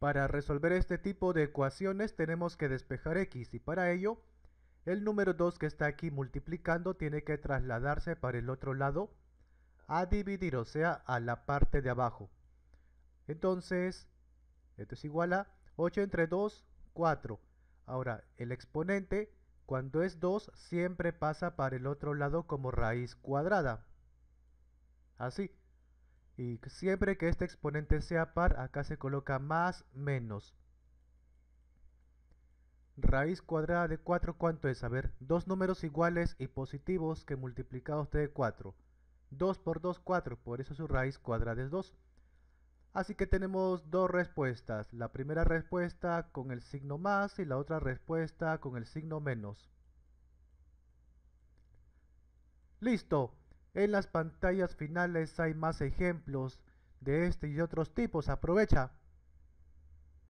Para resolver este tipo de ecuaciones tenemos que despejar x y para ello el número 2 que está aquí multiplicando tiene que trasladarse para el otro lado a dividir, o sea, a la parte de abajo. Entonces, esto es igual a 8 entre 2, 4. Ahora, el exponente, cuando es 2, siempre pasa para el otro lado como raíz cuadrada. Así. Y siempre que este exponente sea par, acá se coloca más, menos. Raíz cuadrada de 4, ¿cuánto es? A ver, dos números iguales y positivos que multiplicados este de 4. 2 por 2, 4, por eso su raíz cuadrada es 2. Así que tenemos dos respuestas, la primera respuesta con el signo más y la otra respuesta con el signo menos. ¡Listo! En las pantallas finales hay más ejemplos de este y otros tipos. Aprovecha.